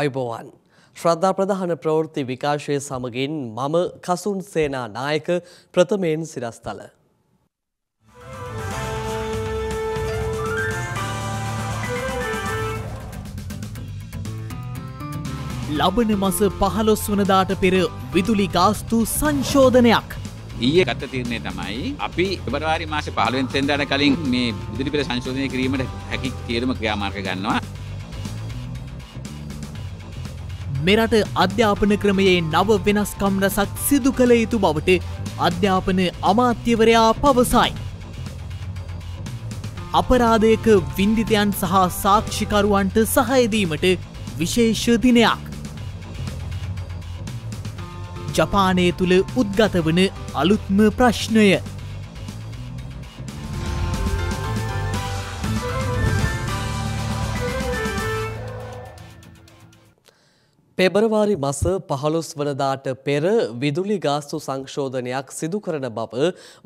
අයිබෝවන්. ශ්‍රද්ධා ප්‍රධාන ප්‍රවෘත්ති විකාශය සමගින් මම කසුන් සේනා නායක ප්‍රථමයෙන් සිරස්තල. ලබන මස පහලොස් වනදාට පෙර විදුලි ගාස්තු සංශෝධනයක්. ඊය ගත තිරණය තමයි අපි එබරවාරි මාස පහලුවෙන් සෙන්දාට කලින් මේ විදුලි පෙර සංශෝධනය කිරීමට හැකි තේරම ක්‍රියාමාර්ක ගන්නවා මෙරට අධ්‍යාපන ක්‍රමයේ නව වෙනස්කම් රැසක් සිදු කළ යුතු බවට අධ්‍යාපන අමාත්‍යවරයා පවසයි. අපරාධයක වින්දිතයන් සහ සාක්ෂිකරුවන්ට සහයදීමට විශේෂ දිනයක්. ජපානය තුළ උද්ගත වන අලුත්ම ප්‍රශ්නය පෙබරවාරි මස පහළොස් වනදාට පෙර විදුලි ගාස්තු සංශෝධනයක් සිදු කරන බව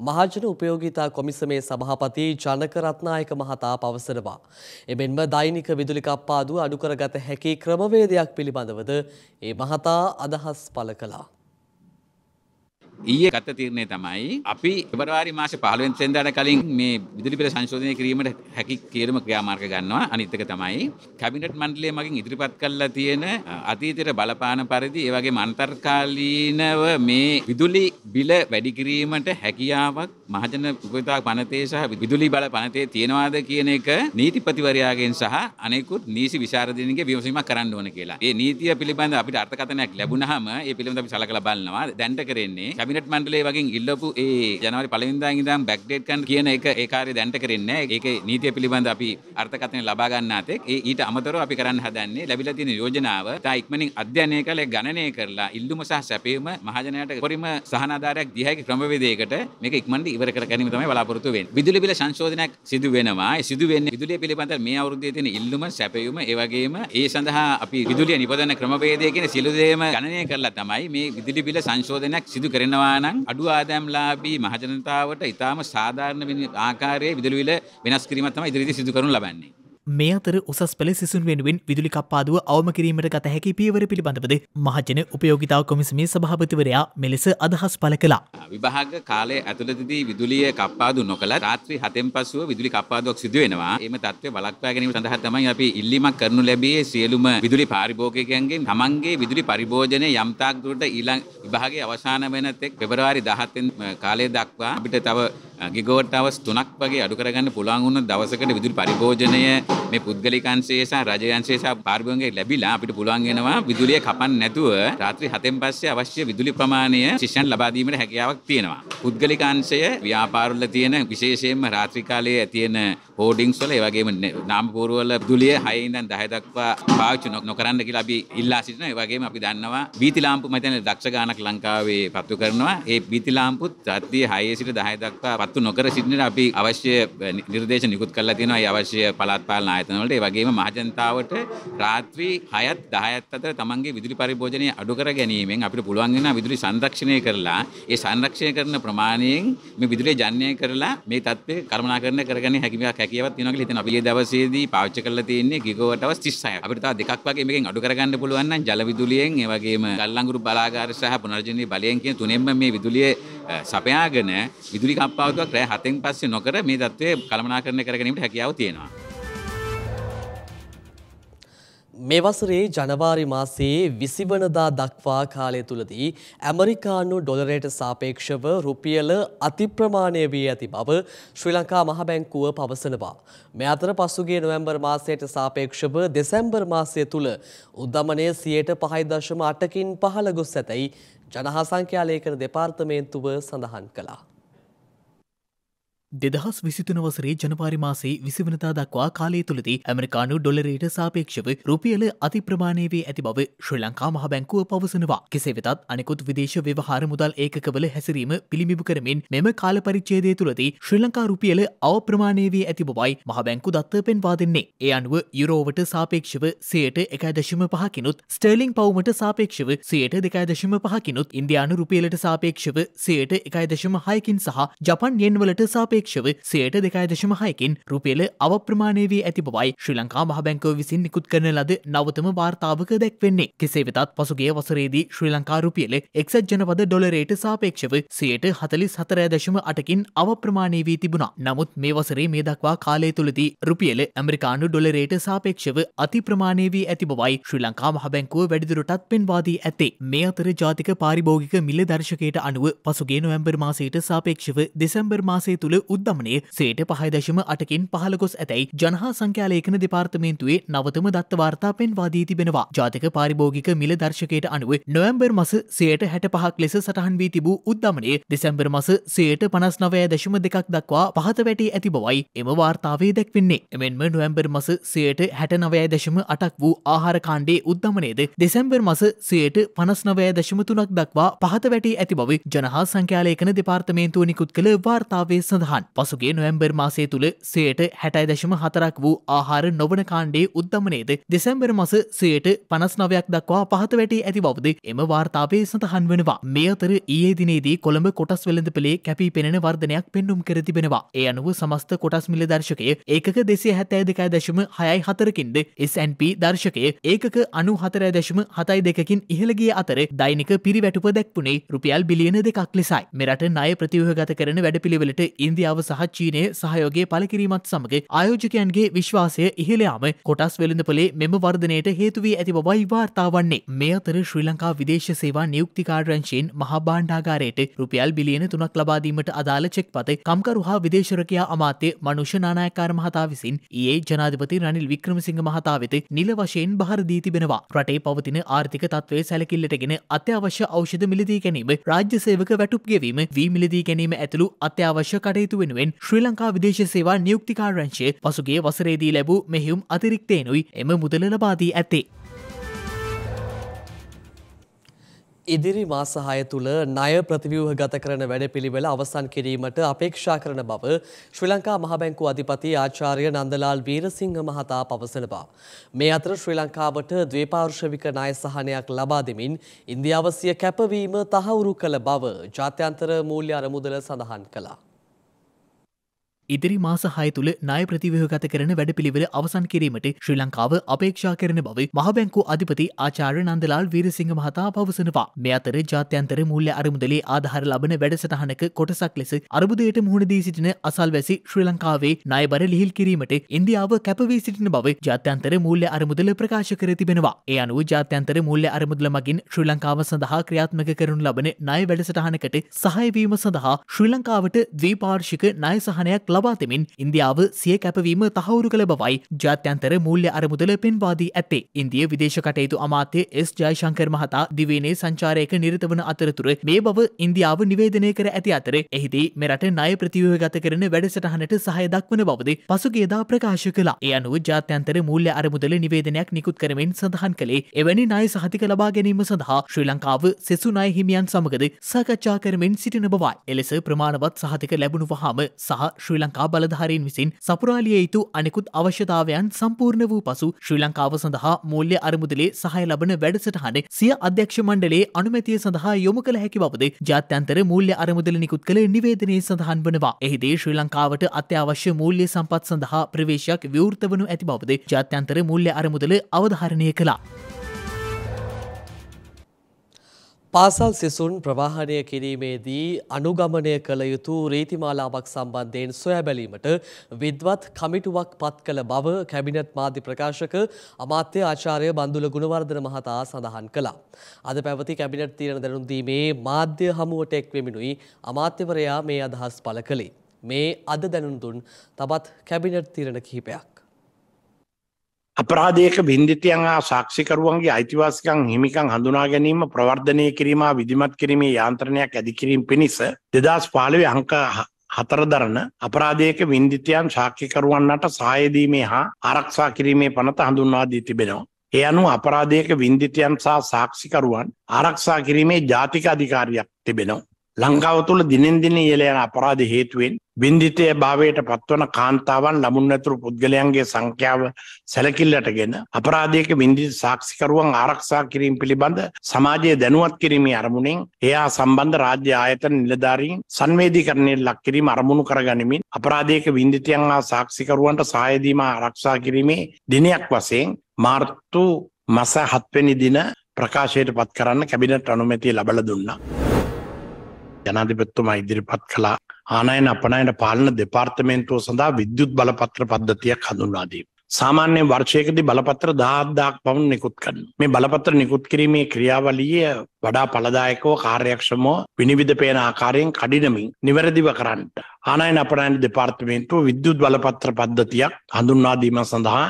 මහජන උපයෝගිතා කොමිසමේ සභහපති ජනකරත්නායක මහතා පවසනවා. එමෙන්ම දෛනික විදුලි කප්පාදුව අඩුකරගත හැකි ක්‍රමවේදයක් පිළිබඳවද ඒ මහතා අදහස් පළ කලා. ඊයේ ගත තීරණය තමයි අපි පෙබරවාරි මාසේ 15 වෙනිදා සෙන්දාට කලින් මේ විදුලි බිල සංශෝධනය කිරීමට හැකි කියලාම ක්‍රියාමාර්ග ගන්නවා. අනිත් එක තමයි කැබිනට් මණ්ඩලය මගින් ඉදිරිපත් කළා තියෙන අතීතයට බලපාන පරිදි ඒ වගේම අන්තර්කාලීනව මේ විදුලි බිල වැඩි කිරීමට හැකියාවක් මහජන උපයෝගතා පනතේ සහ විදුලි බල පනතේ තියෙනවාද කියන එක නීතිපතිවරයාගෙන් සහ අනෙකුත් නීති විශාරදින්ගේ විමසීමක් කරන්න ඕන කියලා. ඒ නීතිය පිළිබඳ අපිට අර්ථකථනයක් ලැබුණාම ඒ පිළිබඳ අපි සලකලා බලනවා. දැන්ට කරන්නේ කැබිනට මන්ඩලේ වගේ ඉල්ලපු ඒ ජනවරි පලවිදාග දම් බැක්්ඩේට් කන් කියන එක ඒකාරය දැන්ට කරන්න ඒක නීතිය පිළිබඳ අපි අර්ථකතනය ලබාගන්නාතෙක් ඒ ඊට අමතර අපි කරන්න හදන්නේ ලැබිල තින යෝජනාව තයික්මනින් අධ්‍යනය කළ ගණනය කරලා ඉල්ලුම සහ සැපීම මහජනයට පොරිම සහනාධාරයක් දිහැකි ක්‍රමවේදයකට මේක ඉක්මට ඉවර කර ගැනීම තමයි බලාපොරතුවෙන් විදුලි බිල සංශෝධනයක් සිදු වෙනවා සිදුවෙන්නේ විදුලිය පිළිබඳ මේ අවුරුද්දේ තියෙන ඉල්ලුම සැපයුම ඒ වගේම ඒ සඳහා අපි විදුලිය නිපදවන ක්‍රමවේදය කියන සිළු දේම ගණනය කරලා තමයි මේ විදුලි බිල සංශෝධනයක් සිදු කරන කරනවා නම් අඩු ආදායම්ලාභී මහජනතාවට ඉතාම සාධාරණ ආකාරයේ විදුලි බිල වෙනස් කිරීමක් තමයි ඉදිරියේදී සිදු කරනු ලබන්නේ මේ අතර උසස් පෙළ සිසුන් වෙනුවෙන් විදුලි කප්පාදුව අවම කිරීමට ගත හැකි පියවර පිළිබඳවද මහජන උපයෝගිතාව කොමිසමේ සභාපතිවරයා මෙලෙස අදහස් පළ කළා. විභාග කාලය ඇතුළතදී විදුලිය කප්පාදු නොකළ රාත්‍රී හතෙන් පසුව විදුලි කප්පාදුවක් සිදුවෙනවා. එම තත්ත්වය වළක්වා ගැනීම සඳහා තමයි අපි ඉල්ලීමක් කරනු ලැබියේ සියලුම විදුලි පාරිභෝගිකයන්ගෙන් තමන්ගේ විදුලි පරිභෝජනය යම්තාක් දුරට ඊළඟ විභාගයේ අවසාන වෙන තෙක් පෙබරවාරි 10 වෙනි කාලය දක්වා අපිට තව ගිගෝට් අවස් 3ක් වගේ අඩු කරගන්න පුළුවන් වුණ දවසකට විදුලි පරිභෝජනය මේ පුද්ගලිකංශය සහ රජයංශය සහ පාර්ගවන්ගේ ලැබිලා අපිට පුළුවන් වෙනවා විදුලිය කපන්න නැතුව රාත්‍රී 7න් පස්සේ අවශ්‍ය විදුලි ප්‍රමාණය ශිෂ්‍යයන් ලබා දීමට හැකියාවක් තියෙනවා. පුද්ගලිකංශය ව්‍යාපාරවල තියෙන විශේෂයෙන්ම රාත්‍රී කාලයේ තියෙන හෝඩිංස් වල ඒ වගේම නාම පූර්ව වල දුලිය 6 ඉඳන් 10 දක්වා පාවිච්චි නොකරන්න කියලා අපි ඉල්ලා සිටිනවා. ඒ වගේම අපි දන්නවා වීථි ලාම්පු මම හිතන්නේ දක්ෂ ගානක් ලංකාවේ පත්තු කරනවා. ඒ වීථි ලාම්පුත් රාත්‍රී 6 සිට 10 දක්වා පත්තු නොකර සිටින්නට අපි අවශ්‍ය නිර්දේශ නිකුත් කරලා තියෙනවා. ඒ අවශ්‍ය පළාත් පාලන ආයතන වලට. ඒ වගේම මහජනතාවට රාත්‍රී 6ත් 10ත් අතර තමන්ගේ විදුලි පරිභෝජනය අඩු කර ගැනීමෙන් අපිට පුළුවන් වෙනවා විදුලි සංරක්ෂණය කරලා ඒ සංරක්ෂණය කරන ප්‍රමාණයෙන් මේ විදුලිය ජනනය කරලා මේ தත්ත්වය කර්මනාකරණය කරගන්න හැකියාවක් හැකියාවක් තියෙනවා කියලා හිතෙනවා. අපි ඊයේ දවසේදී පාවිච්චි කරලා තියෙන්නේ ගිගෝවටව 36ක්. අපිට තව දෙකක් වගේ මේකෙන් අඩු කරගන්න පුළුවන් නම් ජල විදුලියෙන් ඒ වගේම ගල්ලංගුරු බලාගාර සහ පුනර්ජනනීය බලයෙන් කියන තුනෙන්ම මේ විදුලිය සපයාගෙන විදුලි කම්පාවතුවක් රෑ 7න් පස්සේ නොකර මේ தත්ත්වය කළමනාකරණය කර ගැනීමට හැකියාව තියෙනවා. මේ වසරේ ජනවාරි මාසයේ විසිවනදා දක්වා කාලය තුළදී ඇමරිකානු ඩොලරයට සාපේක්ෂව රුපියල අතිප්‍රමාණය වී ඇති බව ශ්‍රී ලංකා මහබැංකුව පවසනවා. මෙ අතර පසුගේ නොවැම්බර් මාසයට සාපේක්ෂව දෙසැම්බර් මාසය තුළ උද්ධමනය සියයට පහයිදශම අටකින් පහළ ගොස් ඇතැයි ජනහා සංඛ්‍යාලේකන දෙපාර්තමේන්තුව සඳහන් කලා. දෙදහස් විසිතුන වසරේ ජනවාරි මාසේ විසිවනතා දක්වා කාලය තුළදී ඇමරිකානු ඩොලරයට සාපේක්ෂව රුපියල අති ප්‍රමාණය වී ඇති බව ශ්‍රී ලංකා මහ බැංකුව පවසනවා. කෙසේ වෙතත් අනෙකුත් විදේශ ව්‍යවහාර මුදල් ඒකකවල හැසිරීම පිළිමිබු කරමින් මෙම කාල පරිච්ඡේදය තුළදී ශ්‍රී ලංකා රුපියල අවප්‍රමාණය වී ඇති බවයි මහ බැංකු දත්ත පෙන්වා දෙන්නේ. ඒ අනුව යුරෝවට සාපේක්ෂව සියයට එකයි දශම පහකිනුත් ස්ටර්ලිං පවුමට සාපේක්ෂව සියයට දෙකයි දශම පහකිනුත් ඉන්දයානු රුපියලට සාපේක්ෂව සියයට එකයි දශම හයකින් සහ ජපන් යෙන්වලට සාපේ සාපේක්ෂව සයට දෙකායදශම හයකින් රුපියල අවප්‍රමාණය වී ඇති බවයි ශ්‍රී ලංකා මහබැංකව විසින් නිකුත් කරන ලද නවතම වාර්තාවක දැක්වෙන්නේ කෙසේ වෙතත් පසුගේ වසරේදී ශ්‍රී ලංකා රුපියල එක්සත් ජනපද ඩොලරේට සාපේක්ෂව සයට හතලිස් හතරෑ දශම අටකින් අවප්‍රමාණය වී තිබුණා නමුත් මේ වසරේ මේ දක්වා කාලය තුළදී රුපියල ඇමරිකානු ඩොලරේට සාපේක්ෂව අතිප්‍රමාණය වී ඇති බවයි ශ්‍රී ලංකා මහබැංකුව වැඩිදුරටත් පෙන්වාදී ඇතේ මේ අතර ජාතික පාරිභෝගික මිල දර්ශකයට අනුව පසුගේ නොවැම්බර් මාසයට සාපේක්ෂව දෙසැම්බර් මාසය තුළ උද්දමනේ සේට පහදශම අටකින් පහලගොස් ඇතැයි ජනහා සංඛ්‍යාලේකන දෙපාර්තමේන්තුවේ නවතම දත්තවාර්තා පෙන්වාදී තිබෙනවා ජාතික පාරිභෝගික මිල දර්ශකයට අනුව නොවම්බර් මස සයට හැට පහක් ලෙස සටහන් වී තිබූ උද්දමනේ දෙසැම්බර් මස සයට පනස් නවය දශම දෙකක් දක්වා පහත වැටී ඇති බවයි එම වාර්තාවේ දැක්වෙන්නේ එමෙන්ම නොවම්බර් මස සයට හැට නවය දශම අටක් වූ ආහාර කාණ්ඩේ උද්දමනේද දෙසැම්බර් මස සයට පනස් නවය දශම තුනක් දක්වා පහත වැටී ඇති බව ජනහා සංඛ්‍යාලේකන දෙපාර්තමේන්තුව නිකුත් කළ වාර්තාවේ සඳහන් සඳහන් පසුගේ නොවැම්බර් මාසය තුළ සයට හැටයි දශම හතරක් වූ ආහාර නොවන කාණ්ඩේ උද්ධමනේද දෙසැම්බර් මස සයට පනස් නවයක් දක්වා පහත වැටේ ඇති බවද එම වාර්තාවේ සඳහන් වෙනවා මේ අතර ඒ දිනේදී කොළඹ කොටස් වෙළඳ පළේ කැපී පෙනෙන වර්ධනයක් පෙන්නුම් කර තිබෙනවා ඒ අනුව සමස්ත කොටස් මිල දර්ශකය ඒක දෙසේ හැතෑ දෙකයි දශම හයයි හතරකින්ද SNP දර්ශකය ඒකක අනු හතරය දශම හතයි දෙකින් ඉහළගේ අතර දෛනික පිරිවැටුප දැක්වුණේ රුපියල් බිලියන දෙකක් ලෙසයි මෙරට නය ප්‍රතිවහගත කරන වැඩපිළිවෙලට ඉන්දිය ඉන්දියාව සහ චීනය සහයෝගේ පලකිරීමත් සමග ආයෝජකයන්ගේ විශ්වාසය ඉහළයාම කොටස් වෙළඳපලේ මෙම වර්ධනයට හේතුවී ඇති බවයි වාර්තා වන්නේ. මේ අතර ශ්‍රී ලංකා විදේශ සේවා නියුක්තිකාරංශයෙන් මහා බාණ්ඩාගාරයට රුපියල් බිලියන තුනක් ලබාදීමට අදාළ චෙක් පත කම්කරු හා විදේශරකයා අමාත්‍ය මනුෂ්‍ය නානායකාර මහතා විසින් ඒ ජනාධිපති රනිල් වික්‍රමසිංහ මහතා වෙත නිල වශයෙන් බහරදී තිබෙනවා. රටේ පවතින ආර්ථික තත්ත්වය සැලකිල්ලටගෙන අත්‍යවශ්‍ය ඖෂධ මිලදී ගැනීම රාජ්‍ය සේවක වැටුප් ගෙවීම වී මිලදී ගැනීම ඇතුළු අත්‍යවශ්‍ය කටයුතු කටයුතු වෙනුවෙන් ශ්‍රී ලංකා විදේශ සේවා නියුක්තිකාරංශය පසුගේ වසරේදී ලැබූ මෙහිුම් අතිරික්තයනුයි එම මුදල ලබාදී ඇත්තේ. ඉදිරි මාසහය තුළ ණය ප්‍රතිව්‍යූහ ගත කරන වැඩපිළිවෙල අවසන් කිරීමට අපේක්ෂා කරන බව ශ්‍රී ලංකා මහබැංකු අධිපති ආචාර්ය නන්දලාල් වීරසිංහ මහතා පවසන බව. මේ අතර ශ්‍රී ලංකාවට ද්වේපාර්ශවික ණය සහනයක් ලබා දෙමින් ඉන්දියාවසිය කැපවීම තහවුරු කළ බව ජාත්‍යන්තර මූල්‍ය අරමුදල සඳහන් කළා. ඉදිරි මාස හය තුළ ණය ප්‍රතිවයෝගත කරන වැඩපිළිවෙල අවසන් කිරීමට ශ්‍රී ලංකාව අපේක්ෂා කරන බව මහබැංකු අධිපති ආචාර්ය නන්දලාල් වීරසිංහ මහතා පවසනවා. මේ අතර ජාත්‍යන්තර මූල්‍ය අරමුදලේ ආධාර ලබන වැඩසටහනක කොටසක් ලෙස අරබුදයට මුහුණදී සිටින අසල්වැසි ශ්‍රී ලංකාවේ ණයබර ලිහිල් කිරීමට ඉන්දියාව කැපවී සිටින බව ජාත්‍යන්තර මූල්‍ය අරමුදල ප්‍රකාශ කර තිබෙනවා. ඒ අනුව ජාත්‍යන්තර මූල්‍ය අරමුදල මගින් ශ්‍රී ලංකාව සඳහා ක්‍රියාත්මක කරනු ලබන ණය වැඩසටහනකට සහාය වීම සඳහා ශ්‍රී ලංකාවට ද්විපාර්ශික ණය සහනයක් ලබා ලබාතමින් ඉන්දියාව සිය කැපවීම තහවුරු කළ බවයි ජාත්‍යන්තර මුල්්‍ය අරමුදල පෙන්වාදී ඇත්තේ. ඉන්දිය විදේශකටයුතු අමාත්‍ය එස් ජයශංකර් මහතා දිවේනේ සංචාරයක නිරත වන අතරතුර මේ බව ඉන්දියාව නිවේදනය කර ඇති අතර එහිදී මෙරට ණය ප්‍රතිවගත කරන වැඩසටහනට සහය දක්වන බවද පසුගේදා ප්‍රකාශ කලා. ඒ අනුව ජාත්‍යන්තර මුල්්‍ය අරමුදල නිවේදනයක් නිකුත් කරමින් සඳහන් කළේ එවැනි ණය සහතික ලබා ගැනීම සඳහා ශ්‍රී ලංකාව සෙසුනාය හිමියන් සමගද සාකච්ඡා කරමින් සිටින බවයි. එලෙස ප්‍රමාණවත් සහතික ලැබුණු වහාම සහ ශ්‍රී ලංකා ලංකා බලධාරීන් විසින් සපුරාලිය යුතු අනෙකුත් අවශ්‍යතාවයන් සම්පූර්ණ වූ පසු ශ්‍රී ලංකාව සඳහා මූල්‍ය අරමුදලේ සහය ලබන වැඩසටහන සිය අධ්‍යක්ෂ මණ්ඩලේ අනුමැතිය සඳහා යොමු කළ හැකි බවද ජාත්‍යන්තර මූල්‍ය අරමුදල නිකුත් කළ නිවේදනයේ සඳහන් වනවා. එහිදී ශ්‍රී ලංකාවට අත්‍යවශ්‍ය මූල්‍ය සම්පත් සඳහා ප්‍රවේශයක් විවෘත වනු ඇති බවද ජාත්‍යන්තර මූල්‍ය අරමුදල අවධාරණය කළා. පාසල් සිසුන් ප්‍රවාහනය කිරීමේදී අනුගමනය කළ යුතු රීතිමාලාවක් සම්බන්ධයෙන් සොයා බැලීමට විද්වත් කමිටුවක් පත් කළ බව කැබිනට් මාධ්‍ය ප්‍රකාශක අමාත්‍ය ආචාර්ය බන්දුල ගුණවර්ධන මහතා සඳහන් කළා. අද පැවති කැබිනට් තීරණ දැනුම් දීමේ මාධ්‍ය හමුවට එක් වෙමිනුයි අමාත්‍යවරයා මේ අදහස් පළ කළේ. මේ අද දැනුම් දුන් තවත් කැබිනට් තීරණ කිහිපයක්. අපරාධයක බින්දිතයන් හා සාක්ෂිකරුවන්ගේ අයිතිවාසිකං හිමිකං හඳුනා ගැනීම ප්‍රවර්ධනය කිරීම විදිමත් කිරීමේ යාන්ත්‍රණයක් ඇදිකිරීම පිණිස දෙදස් පාලවේ අංක හතරදරන අපරාධයක විින්දිතයන් ශාක්‍යිකරුවන්නට සායදීමේ හා ආරක්ෂා කිරීමේ පනත හඳුන්වා දී තිබෙනවා. ඒ අනුව අපරාධයක විින්දිතයන් සහ සාක්ෂිකරුවන් ආරක්ෂා කිරීමේ ජාතික අධිකාරයක් තිබෙනවා. ලංකාව තුළ දිනෙන් දින ඉහළ යන අපරාධ හේතුවෙන් බින්දිතය භාවයට පත්වන කාන්තාවන් ළමුන් ඇතුළු පුද්ගලයන්ගේ සංඛ්‍යාව සැලකිල්ලටගෙන අපරාධයක බින්දිත සාක්ෂිකරුවන් ආරක්ෂා කිරීම පිළිබඳ සමාජය දැනුවත් කිරීමේ අරමුණෙන් එයා සම්බන්ධ රාජ්‍ය ආයතන නිලධාරීන් සංවේදීකරණයට ලක් කිරීම අරමුණු කරගනිමින් අපරාධයක බින්දිතයන් හා සාක්ෂිකරුවන්ට සහාය දීම ආරක්ෂා කිරීමේ දිනයක් වශයෙන් මාර්තු මස 7 වෙනි දින ප්‍රකාශයට පත් කරන්න කැබිනට් අනුමැතිය ලබා දුන්නා. ජනාධිපත්තුමා ඉදිරිපත් කළා ආනයන අපනයට පාලන දෙපාර්තමේන්තුව සඳහා විද්‍යුත් බලපත්‍ර පද්ධතියක් හඳුන්වාදී. සාමාන්‍ය වර්ෂයකදී බලපත්‍ර දහත්දාක් පමණ නිකුත් කරන. මේ බලපත්‍ර නිකුත් කිරීමේ ක්‍රියාවලිය වඩා පලදායකව කාර්යක්ෂමව විනිවිධ පේන ආකාරයෙන් කඩිනමින් නිවැරදිව කරන්නට. ආනයන අපනයන දෙපාර්තමේන්තුව විද්‍යුත් බලපත්‍ර පද්ධතියක් හඳුන්වාදීම සඳහා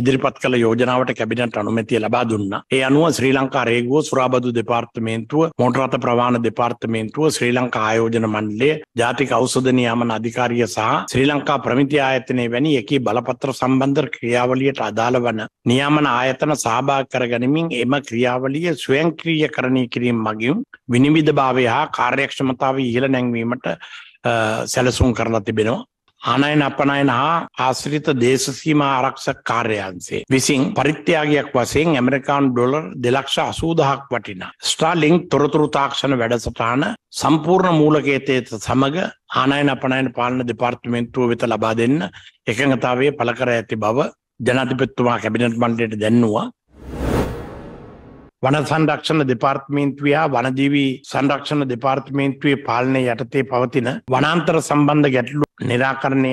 ඉදිරිපත් කළ යෝජනාවට කැබිනට අනුමැතිය ලබා දුන්න. ඒ අනුව ශ්‍රී ලංකා රේගුව සුරාබදු දෙපාර්තමේන්තුව මොටරත ප්‍රවාණ දෙපාර්තමේන්තුව ශ්‍රී ලංකා ආයෝජන මණ්ඩලය ජාතික ඖෂධනියාමන අධිකාරිය සහ ශ්‍රී ලංකා ප්‍රමිති ආයතනය වැනි එකී බලපත්‍ර සම්බන්ධ ක්‍රියාවලියට අදාළ වන නියාමන ආයතන සහභාගී කර ගනිමින් එම ක්‍රියාවලිය ස්වයංක්‍රීයකරණය පාලනය කිරීම මගින් විනිවිධ භාවය හා කාර්යක්ෂමතාව ඉහළ නැංවීමට සැලසුම් කරලා තිබෙනවා. ආනයන අපනයන හා ආශ්‍රිත දේශසීම ආරක්ෂක කාර්යන්සේ. විසින් පරිත්‍යාගයක් වසයෙන් ඇමරිකාන් ඩොලර් දෙලක්ෂ අසූදහක් වටිනා. ස්ටාලිං තොරතුරු තාක්ෂණ වැඩසටාන සම්පූර්ණ මූලකේතේත සමඟ ආනයන අපනයන පාලන දෙපාර්තිමෙන්තුව වෙත ලබා දෙන්න එකඟතාවේ පළකර ඇති බව ජනතිපත්තුමා කැබිනට බන්ඩයට දැන්නවා වන සංරක්ෂණ දෙපාර්තමේන්තුවේ හා වනජීවී සංරක්ෂණ දෙපාර්තමේන්තුවේ පාලනය යටතේ පවතින වනාන්තර සම්බන්ධ ගැටලු නිරාකරණය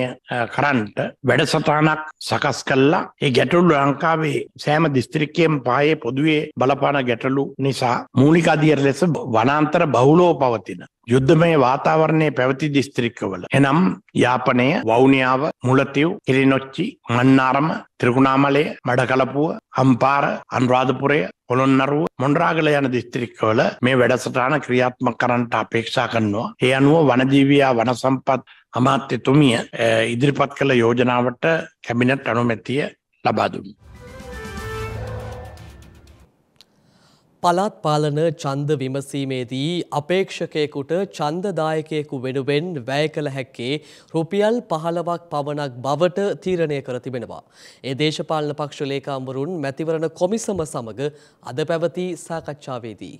කරන්ට වැඩසටහනක් සකස් කල්ලා ඒ ගැටලු ලංකාවේ සෑම දිස්ත්‍රික්කයෙන් පායේ පොදුවේ බලපාන ගැටලු නිසා මූලික අධියර ලෙස වනාන්තර බහුලෝ පවතින යුද්ධමය වාතාවරණයේ පැවති දිස්ත්‍රික්කවල එනම් යාපනය වවුනියාව මුලතිව් කිරිනොච්චි මන්නාරම ත්‍රිකුණාමලය මඩකලපුව අම්පාර අනුරාධපුරය පොළොන්නරුව මොන්රාගල යන දිස්ත්‍රික්කවල මේ වැඩසටහන ක්‍රියාත්මක කරන්නට අපේක්ෂා කරනවා ඒ අනුව වනජීවියා වනසම්පත් අමාත්‍යතුමිය ඉදිරිපත් කළ යෝජනාවට කැබිනට් අනුමැතිය ලබාදුන්. පළාත් පාලන චන්ද විමසීමේදී අපේක්ෂකයෙකුට චන්දදායකයෙකු වෙනුවෙන් වැය කළ හැක්කේ රුපියල් පහළවක් පමණක් බවට තීරණය කර තිබෙනවා. ඒ දේශපාලන පක්ෂ ලේකාම්වරුන් මැතිවරණ කොමිසම සමඟ අද පැවති සාකච්ඡාවේදී.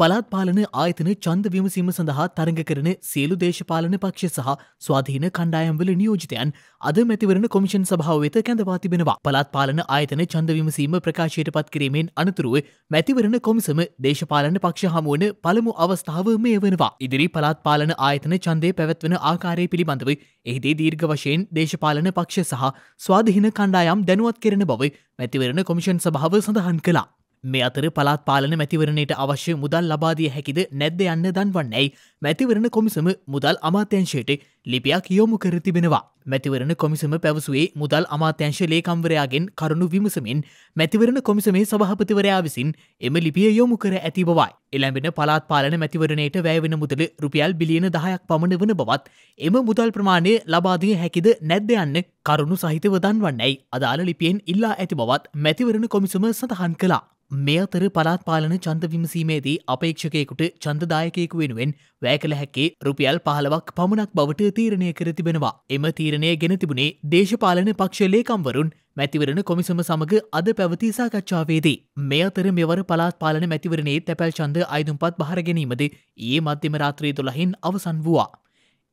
පළාත් පාලන ආයතන චන්ද විමසීම සඳහා තරඟ කරන සියලු දේශපාලන පක්ෂ සහ ස්වාධීන කණ්ඩායම්වල නියෝජිතයන් අද මැතිවරණ කොමිෂන් සභාව වෙත කැඳවා තිබෙනවා. පළාත් පාලන ආයතන චන්ද විමසීම ප්‍රකාශයට පත් කිරීමෙන් අනතුරුව මැතිවරණ කොමිසම දේශපාලන පක්ෂ හමුවන පළමු අවස්ථාව මේ වනවා. ඉදිරි පළාත් පාලන ආයතන ඡන්දය පැවැත්වෙන ආකාරය පිළිබඳව එහිදී දීර්ඝ වශයෙන් දේශපාලන පක්ෂ සහ ස්වාධීන කණ්ඩායම් දැනුවත් කරන බව මැතිවරණ කොමිෂන් සභාව සඳහන් කළා. මේ අතර පලාත් පාලන මැතිවරණයට අවශ්‍ය මුදල් ලබාදිය හැකිද නැද්ද යන්න දන්වන්නැයි මැතිවරණ කොමිසම මුදල් අමාත්‍යංශයට ලිපියක් යොමු කර තිබෙනවා. මැතිවරණ කොමිසම පැවසුවේ මුදල් අමාත්‍යංශ ලේකම්වරයාගෙන් කරුණු විමසමින් මැතිවරණ කොමිසමේ සභහපතිවරයා විසින් එම ලිපිය යොමු කර ඇති බවයි. එළැඹෙන පලාත් පාලන මැතිවරණයට වැෑවෙන මුදල රුපියල් බිලියන දහයක් පමණ වන බවත් එම මුදල් ප්‍රමාණය ලබාදිය හැකිද නැද්ද යන්න කරුණු සහිතව දන්වන්නැයි අදාළ ලිපියෙන් ඉල්ලා ඇති බවත් මැතිවරණ කොමිසම සඳහන් කලා. මේ අතර පලාත් පාලන චන්ද විමසීමේදී අපේක්ෂකයකුට චන්දදායකයෙකු වෙනුවෙන් වැෑකළ හැක්කේ රුපියල් පහලවක් පමණක් බවට තීරණය කර තිබෙනවා. එම තීරණය ගෙන තිබුණේ දේශපාලන පක්ෂ ලේකම්වරුන් මැතිවරණ කොමිසම සමඟ අද පැවති සාකච්ඡාවේදී. මේ අතර මෙවර පලාත් පාලන මැතිවරණේ තැපැල් චන්ද අයිතුම්පත් භාරගැනීමද ඒ මධ්‍යම රාත්‍රී තුළහින් අවසන් වූවා.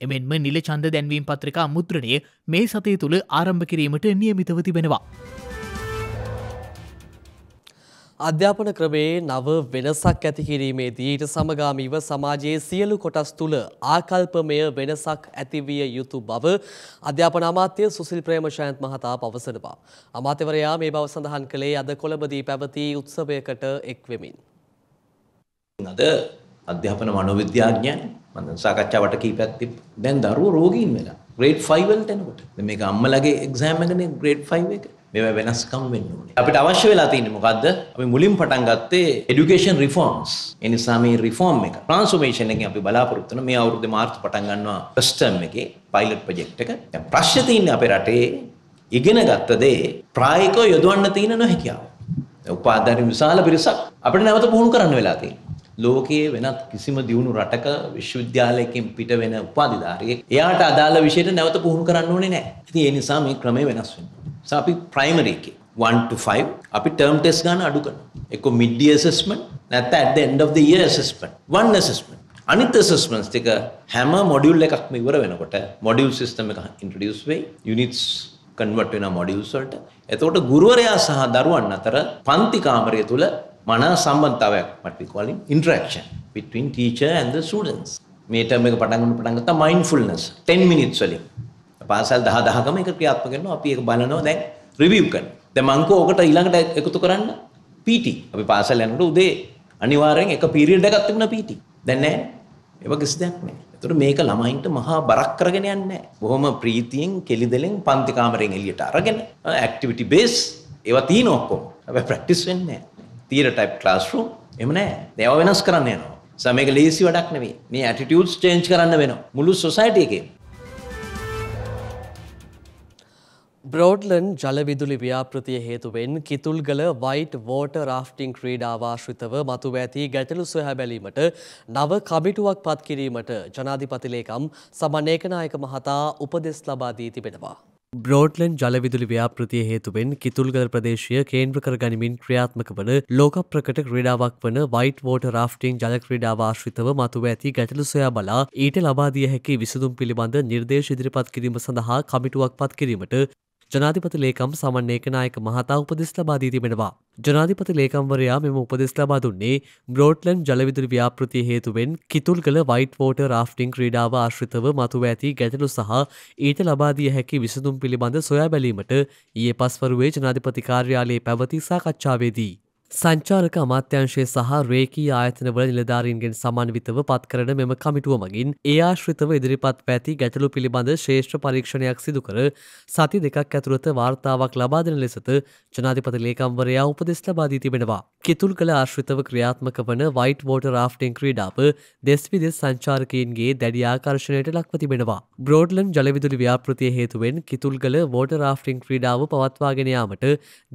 එමෙන්ම නිල චන්ද දැන්වීම් පත්‍රිකා මුද්‍රණය මේ සතය තුළ ආරම්භ කිරීමට නියමිතව තිබෙනවා. අධ්‍යාපන ක්‍රමයේ නව වෙනසක් ඇති කිරීමේදී ඊට සමගාමීව සමාජයේ සියලු කොටස් තුළ ආකල්පමය වෙනසක් ඇතිවිය යුතු බව අධ්‍යාපන අමාත්‍ය සුසිල් ප්‍රේමශාන්ත් මහතා පවසනවා. අමාත්‍යවරයා මේ බව සඳහන් කළේ අද කොළඹදී පැවති උත්සවයකට එක්වෙමින්. අද අධ්‍යාපන මනෝවිද්‍යාඥයන් මම සාකච්ඡාවට කීපයක් තිබ්බ. දැන් දරුවෝ රෝගීන් වෙලා. ග්‍රේඩ් 5 වලට එනකොට. මේක අම්මලගේ එක්සෑම් එකනේ ග්‍රේඩ් 5 එක. මේවා වෙනස්කම් වෙන්න ඕනේ. අපිට අවශ්‍ය වෙලා තියෙන්නේ මොකද්ද? අපි මුලින් පටන් ගත්තේ এডুকেෂන් රිෆෝම්ස්. ඒ නිසා මේ රිෆෝම් එක ට්‍රාන්ස්ෆෝමේෂන් එකකින් අපි බලාපොරොත්තු වෙන මේ අවුරුද්දේ මාර්තු පටන් ගන්නවා ෆස්ට් ටර්ම් එකේ පයිලට් ප්‍රොජෙක්ට් එක. දැන් ප්‍රශ්නේ තියෙන්නේ අපේ රටේ ඉගෙන ගත්ත දේ ප්‍රායෝගිකව යොදවන්න තියෙන නොහැකියාව. උපාධාරී විශාල පිරිසක් අපිට නැවත පුහුණු කරන්න වෙලා තියෙනවා. ලෝකයේ වෙනත් කිසිම දියුණු රටක විශ්වවිද්‍යාලයකින් පිට වෙන උපාධිධාරියෙක් එයාට අදාළ විෂයට නැවත පුහුණු කරන්න ඕනේ නැහැ. ඉතින් ඒ නිසා මේ ක්‍රමය වෙනස් වෙනවා. නිසා අපි ප්‍රයිමරි එකේ 1 to 5 අපි ටර්ම් ටෙස්ට් ගන්න අඩු කරනවා. එක්ක මිඩ් ඉයර් ඇසස්මන්ට් නැත්නම් at the end of the year assessment. one assessment. අනිත් assessments ටික හැම මොඩියුල් එකක්ම ඉවර වෙනකොට මොඩියුල් සිස්ටම් එක ඉන්ට්‍රොඩියුස් වෙයි. යුනිට්ස් කන්වර්ට් වෙන මොඩියුල්ස් වලට. එතකොට ගුරුවරයා සහ දරුවන් අතර පන්ති කාමරය තුල මනා සම්බන්ධතාවයක් what we calling interaction between teacher and the students. මේ ටර්ම් එක පටන් ගන්න පටන් ගත්තා mindfulness 10 minutes වලින් පාසල් 10 10කම එක ක්‍රියාත්මක කරනවා. අපි ඒක බලනවා දැන් රිවිව් කරනවා. දැන් මංකෝ ඔකට ඊළඟට එකතු කරන්න PT. අපි පාසල් යනකොට උදේ අනිවාර්යෙන් එක පීරියඩ් එකක් තිබුණා PT. දැන් නැහැ. ඒ වගේ කිසි දෙයක් නැහැ. ඒතර මේක ළමයින්ට මහා බරක් කරගෙන යන්නේ නැහැ. බොහොම ප්‍රීතියෙන් කෙලිදෙලෙන් පන්ති කාමරයෙන් එළියට අරගෙන ඇක්ටිවිටි බේස් ඒවා තියෙන ඔක්කොම. හැබැයි ප්‍රැක්ටිස් වෙන්නේ නැහැ. තියර ටයිප් ක්ලාස් රූම් එහෙම නැහැ. ඒවා වෙනස් කරන්න යනවා. සමේක ලේසි වැඩක් නෙවෙයි. මේ ඇටිටියුඩ්ස් චේන්ජ් කරන්න වෙනවා. මුළු සොසයිටි එකේම. බ්‍රෝඩ්ලන් ජලවිදුලි ව්‍යාපෘතිය හේතුවෙන් කිතුල්ගල වයිට් වෝට රාෆ්ටිං ක්‍රීඩාවාශ්‍රිතව මතු ඇති ගැටලු සොහැබැලීමට නව කමිටුවක් පත්කිරීමට ජනාධිපතිලේකම් සමනේකනායක මහතා උපදෙස් ලබාදී තිබෙනවා. බ්‍රෝඩ්ලන් ජලවිදුලි ව්‍යාපෘතිය හේතුවෙන් කිතුල්ගල ප්‍රදේශය කේන්ද්‍ර කර ගනිමින් ක්‍රියාත්මක වන ලෝක ප්‍රකට ක්‍රීඩාවක් වන වයිට් වෝට රාෆ්ටිං ජල ක්‍රීඩාවාශ්‍රිතව මතුව ඇති ගැටලු සොයා බලා ඊට ලබාදිය හැකි විසඳුම් පිළිබඳ නිර්දේශ ඉදිරිපත් කිරීම සඳහා කමිටුවක් පත් කිරීමට ජනාධිපති ලේකම් සමන්නේක නායක මහතා උපදෙස් ලබා දී තිබෙනවා. ජනාධිපති ලේකම්වරයා මෙම උපදෙස් ලබා දුන්නේ බ්‍රෝට්ලන් ජලවිදුලි ව්‍යාපෘතිය හේතුවෙන් කිතුල්ගල වයිට් වෝටර් රාෆ්ටිං ක්‍රීඩාව ආශ්‍රිතව මතුව ඇති ගැටලු සහ ඊට ලබා දිය හැකි විසඳුම් පිළිබඳ සොයා බැලීමට ඊයේ පස්වරුවේ ජනාධිපති කාර්යාලයේ පැවති සාකච්ඡාවේදී සංචාරක අමාත්‍යංශය සහ රේකී ආයතනවල නිලධාරීන්ගෙන් සමන්විතව පත්කරන මෙම කමිටුව මගින් ඒ ආශ්‍රිතව ඉදිරිපත් පැති ගැටලු පිළිබඳ ශේෂ්ඨ පරීක්ෂණයක් සිදුකර සති දෙකක් ඇතුළත වාර්තාවක් ලබාදන ලෙසත ජනාධිපති ලේකම්වරයා උපදෙස් ලබාදී තිබෙනවා. කිතුල් කළ ආශ්‍රිතව ක්‍රියාත්මක වන වයිට වෝට රාෆ්ටිං ක්‍රීඩාප දෙස්විදෙස් සංචාරකයන්ගේ දැඩි ආකර්ශණයට ලක්ව තිබෙනවා. බ්‍රෝඩ්ලන් ජලවිදුලි ව්‍යාපෘතිය හේතුවෙන් කිතුල්ගල වෝට රාෆ්ටිං ක්‍රීඩාව පවත්වාගෙනයාමට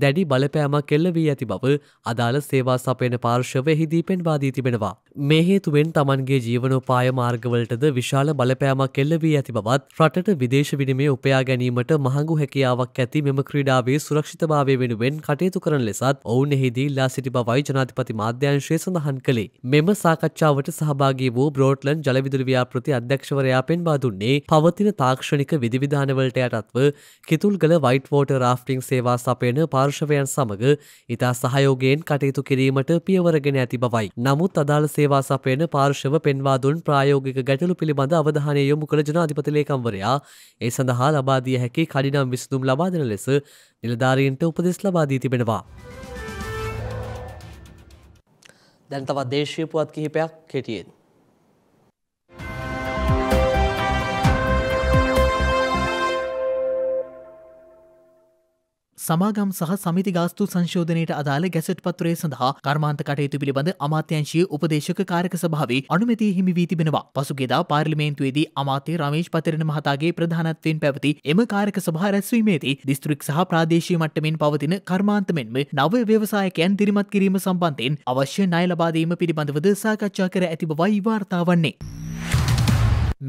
දැඩි බලපෑමක් එල්ල වී ඇති බව අදාළ සේවා සපයන පාර්ශවයහිදී පෙන්වාදී තිබෙනවා. මේ හේතුවෙන් තමන්ගේ ජීවනෝපාය මාර්ගවලටද විශාල බලපෑමක් එල්ල වී ඇති බවත් රටට විදේශ විනිමේ උපයා ගැනීමට මහඟු හැකියාවක් ඇති මෙම ක්‍රීඩාවේ සුරක්ෂිතභාවය වෙනුවෙන් කටයුතු කරන ලෙසත් ඔවුන් එහිදීල්ලා සිටි බවයි ජනාධිපති මාධ්‍යංශය සඳහන් කළේ. මෙම සාකච්ඡාවට සහභාගී වූ බ්‍රෝට්ලන් ජලවිදුලි ව්‍යාපෘති අධ්‍යක්ෂවරයා පෙන්වා දුන්නේ පවතින තාක්ෂණික විධවිධානවලට යටත්ව කිතුල්ගල වයිට්වෝට රාෆ්ටිං සේවා සපයන පාර්ශවයන් සමඟ ඉතා සහයෝගයෙන් වශයෙන් කටයුතු කිරීමට පියවරගෙන ඇති බවයි. නමුත් අදාළ සේවා සපයන පාර්ශව පෙන්වා දුන් ප්‍රායෝගික ගැටලු පිළිබඳ අවධානය යොමු කළ ජනාධිපතිලේකම්වරයා ඒ සඳහා ලබාදිය හැකි කඩිනම් විසඳුම් ලබාදන ලෙස නිලධාරීන්ට උපදෙස් ලබාදී තිබෙනවා. දැන් තවත් දේශීය පුවත් කිහිපයක් කෙටියෙන්. සමාගම් සහ සමිති ගාස්තු සංශෝධනයට අදාළ ගැසට් පත්‍රය සඳහා කර්මාන්ත කටයුතු පිළිබඳ අමාත්‍යංශයේ උපදේශක කාරක සභාවේ අනුමැතිය හිමි වී තිබෙනවා. පසුගියදා පාර්ලිමේන්තුවේදී අමාත්‍ය රමේෂ් පතිරණ මහතාගේ ප්‍රධානත්වයෙන් පැවති එම කාරක සභා රැස්වීමේදී දිස්ත්‍රික් සහ ප්‍රාදේශීය මට්ටමින් පවතින කර්මාන්ත මෙන්ම නව ව්‍යවසායකයන් දිරිමත් කිරීම සම්බන්ධයෙන් අවශ්‍ය ණය ලබා දීම පිළිබඳවද සාකච්ඡා කර ඇති බවයි වාර්තා වන්නේ.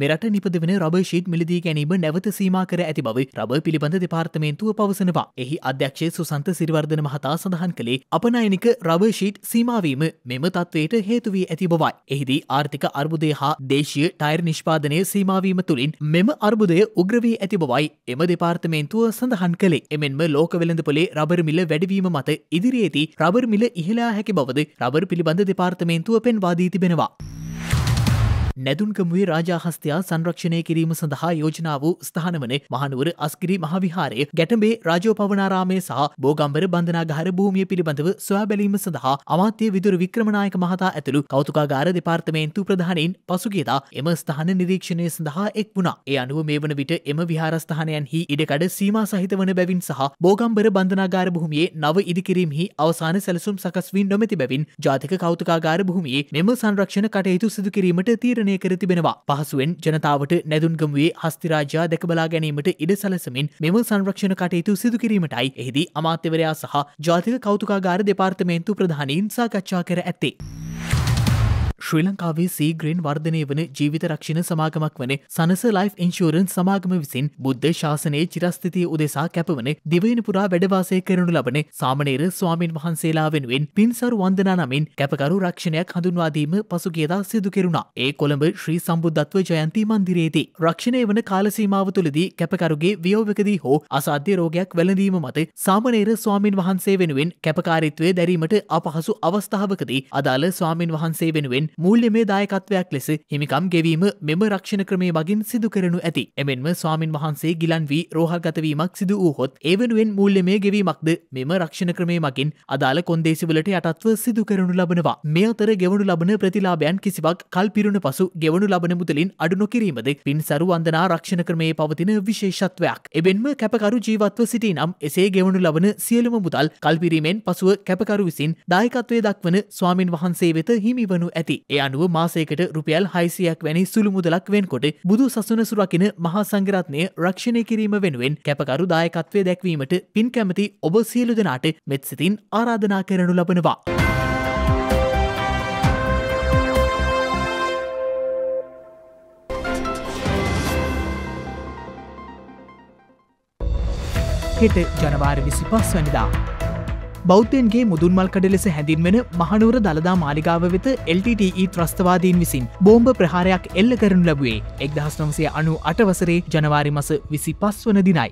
මෙරට නිපදවන රබෂීට් මිලදී ගැනීම නැවත සීමා කර ඇති බව රබ පිළිබඳ දෙපාර්තමේන්තුව පවසනවා. එහි අධ්‍යක්ෂය සුසන්ත සිරිවර්ධන මහතා සඳහන් කළේ අපනයනික රබෂීට් සීමාවීම මෙම තත්වයට හේතුවී ඇති බවයි. එහිදී ආර්ථික අර්බුදය හා දේශීය ටයර් නිෂ්පාදනය සීමාවීම තුළින් මෙම අර්බුදය උග්‍රවී ඇති බවයි එම දෙපාර්තමේන්තුව සඳහන් කළේ. එමෙන්ම ලෝකවෙළඳ පොලේ රබර් මිල වැඩවීම මත ඉදිරියේදී රබර් මිල ඉහලා හැකි බවද රබර් පිළිබඳ දෙපාර්තමේන්තුව පෙන්වාදී තිබෙනවා. නැදුන්කමුවේ රාජාහස්තයා සංරක්ෂණය කිරීම සඳහා යෝජනා වූ ස්ථාන වන මහනුවර අස්කිරි මහාවිහාරය ගැටඹේ රාජෝපවනාරාමය සහ බෝගම්බර බන්ධනාගාර භූමිය පිළිබඳව සොයා බැලීම සඳහා අමාත්‍ය විදුර වික්‍රමනායක මහතා ඇතුළු කෞතුකාගාර දෙපාර්තමේන්තු ප්‍රධානීන් පසුගේදා එම ස්ථාන නිරීක්ෂණය සඳහා එක් වුණා. ඒ අනුව මේ වන විට එම විහාරස්ථානයන්හි ඉඩකඩ සීමා සහිත වන බැවින් සහ බෝගම්බර බන්ධනාගාර භූමියේ නව ඉදිකිරීමෙහි අවසාන සැලසුම් සකස් වී නොමැති බැවින් ජාතික කෞතුකාගාර භූමියේ මෙම සංරක්ෂණ කටයුතු සිදු කිරීමට තීරණය නිර්මාණය කර තිබෙනවා. පහසුවෙන් ජනතාවට නැදුන්ගමුවේ හස්තිරාජා දැකබලා ගැනීමට ඉඩ සැලසමින් මෙම සංරක්ෂණ කටයුතු සිදු කිරීමටයි එහිදී අමාත්‍යවරයා සහ ජාතික කෞතුකාගාර දෙපාර්තමේන්තු ප්‍රධානීන් සාකච්ඡා කර ඇත්තේ. ශ්‍රී ලංකාවේ සීග්‍රෙන් වර්ධනය වන ජීවිත රක්ෂණ සමාගමක් වන සනස ලයිෆ් ඉන්ශූරන් සමාගම විසින් බුද්ධ ශාසනයේ චිරස්ථිතිය උදෙසා කැපවන දිවයින පුරා වැඩවාසය කරනු ලබන සාමනේර ස්වාමීන් වහන්සේලා වෙනුවෙන් පින්සරු වන්දනා නමින් කැපකරු රක්ෂණයක් හඳුන්වාදීම පසුගියදා සිදු කෙරුණා. ඒ කොළඹ ශ්‍රී සම්බුද්ධත්ව ජයන්ති මන්දිරේදී. රක්ෂණය වන කාලසීමාව තුළදී කැපකරුගේ වියෝවකදී හෝ අසාධ්‍ය රෝගයක් වැළඳීම මත සාමනේර ස්වාමීන් වහන්සේ වෙනුවෙන් කැපකාරිත්වය දැරීමට අපහසු අවස්ථාවකදී අදාළ ස්වාමින් වහන්සේ වෙනුවෙන් වෙනුවෙන් මූල්‍යමය දායකත්වයක් ලෙස හිමිකම් ගෙවීම මෙම රක්ෂණ ක්‍රමය මගින් සිදු කරනු ඇති. එමෙන්ම ස්වාමින් වහන්සේ ගිලන් වී රෝහල්ගතවීමක් සිදු වූහොත් ඒ වෙනුවෙන් මූල්‍යමය ගෙවීමක්ද මෙම රක්ෂණ ක්‍රමය මගින් අදාළ කොන්දේසිවලට යටත්ව සිදු කරනු ලබනවා. මේ අතර ගෙවනු ලබන ප්‍රතිලාභයන් කිසිවක් කල් පිරුණ පසු ගෙවනු ලබන මුදලින් අඩු නොකිරීමද පින් සරුවන්දනා රක්ෂණ ක්‍රමයේ පවතින විශේෂත්වයක්. එබෙන්ම කැපකරු ජීවත්ව සිටි නම් එසේ ගෙවනු ලබන සියලුම මුදල් කල්පිරීමෙන් පසුව කැපකරු විසින් දායකත්වය දක්වන ස්වාමින් වහන්සේ වෙත හිමිවනු ඇති. ඒ අනුව මාසයකට රුපියල් හයිසියක් වැනි සුළු මුදලක් වෙන්කොට බුදු සසුන සුරකින මහා සංගරත්නය රක්ෂණය කිරීම වෙනුවෙන් කැපකරු දායකත්වය දැක්වීමට පින් කැමති ඔබ සියලු දෙනාට මෙත්සිතින් ආරාධනා කරනු ලබනවා. හෙට ජනවාර විසි පස් වනිදා බෞද්ධන්ගේ මුදුන්මල්කඩ ලෙස හැඳින්වෙන මහනුවර දළදා මාලිගාව වෙත LTTE ත්‍රස්තවාදීන් විසින් බෝම්භ ප්‍රහාරයක් එල්ල කරනු ලැබුවේ එක්දහස් නොවසය අනු අටවසරේ ජනවාරි මස විසි පස් වන දිනයි.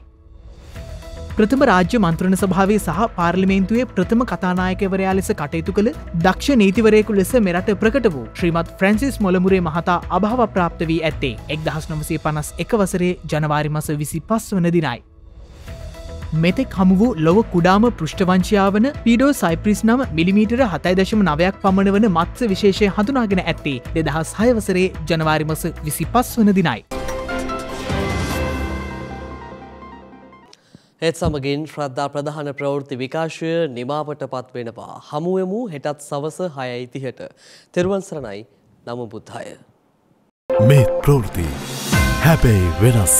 ප්‍රථම රාජ්‍ය මන්ත්‍රණ සභාවේ සහ පාර්ලිමේන්තුවේ ප්‍රථම කතානායකවරයා ලෙස කටයුතු කළ දක්ෂ නීතිවරයෙකු ලෙස මෙරට ප්‍රකට වූ ශ්‍රීමත් ෆ්‍රන්සිස් මොලමුරේ මහතා අභාව ප්‍රාප්ත වී ඇත්තේ එක් දහස් නොවසේ පනස් එක වසරේ ජනවාරි මස විසි පස් වන දිනයි. මෙතෙක් හමු වූ ලොව කුඩාම පෘෂ්ඨවංශයාවන පීඩෝ සයිප්‍රිස් නම මිලිමීටර හතයි දශම නවයක් පමණ වන මත්ස විශේෂය හඳුනාගෙන ඇත්තේ දෙදහස් හයවසරේ ජනවාරිමස විසි පස් වන දිනයි. හෙත් සමගින් ශ්‍රද්ධා ප්‍රධාන ප්‍රවෘති විකාශය නිමාවට පත්වෙනවා. හමුවමු හෙටත් සවස හයයි තිහට. තෙරුවන්සරණයි නම බුද්ධය. මේ ප්‍රවෘති හැබැයි වෙනස්.